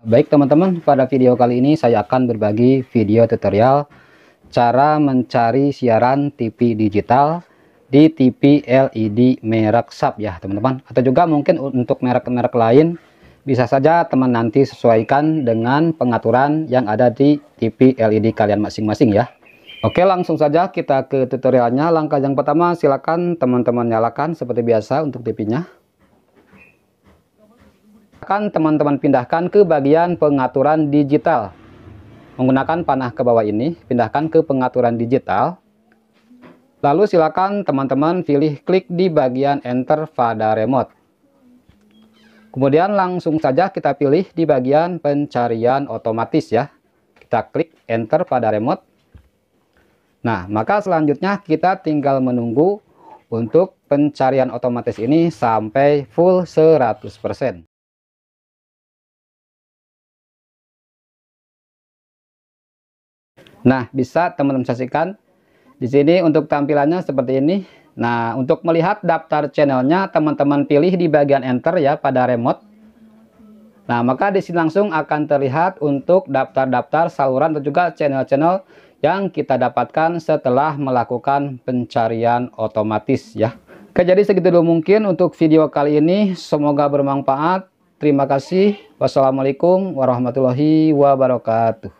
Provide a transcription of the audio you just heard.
Baik teman-teman, pada video kali ini saya akan berbagi video tutorial cara mencari siaran TV digital di TV LED merek Sub ya teman-teman. Atau juga mungkin untuk merek-merek lain bisa saja teman nanti sesuaikan dengan pengaturan yang ada di TV LED kalian masing-masing ya. Oke langsung saja kita ke tutorialnya. Langkah yang pertama silakan teman-teman nyalakan seperti biasa untuk TV-nya silakan teman-teman pindahkan ke bagian pengaturan digital. Menggunakan panah ke bawah ini, pindahkan ke pengaturan digital. Lalu silakan teman-teman pilih klik di bagian enter pada remote. Kemudian langsung saja kita pilih di bagian pencarian otomatis ya. Kita klik enter pada remote. Nah, maka selanjutnya kita tinggal menunggu untuk pencarian otomatis ini sampai full 100%. Nah, bisa teman-teman saksikan di sini untuk tampilannya seperti ini. Nah, untuk melihat daftar channelnya, teman-teman pilih di bagian enter ya pada remote. Nah, maka di sini langsung akan terlihat untuk daftar-daftar saluran dan juga channel-channel yang kita dapatkan setelah melakukan pencarian otomatis ya. Oke, jadi segitu dulu mungkin untuk video kali ini. Semoga bermanfaat. Terima kasih. Wassalamualaikum warahmatullahi wabarakatuh.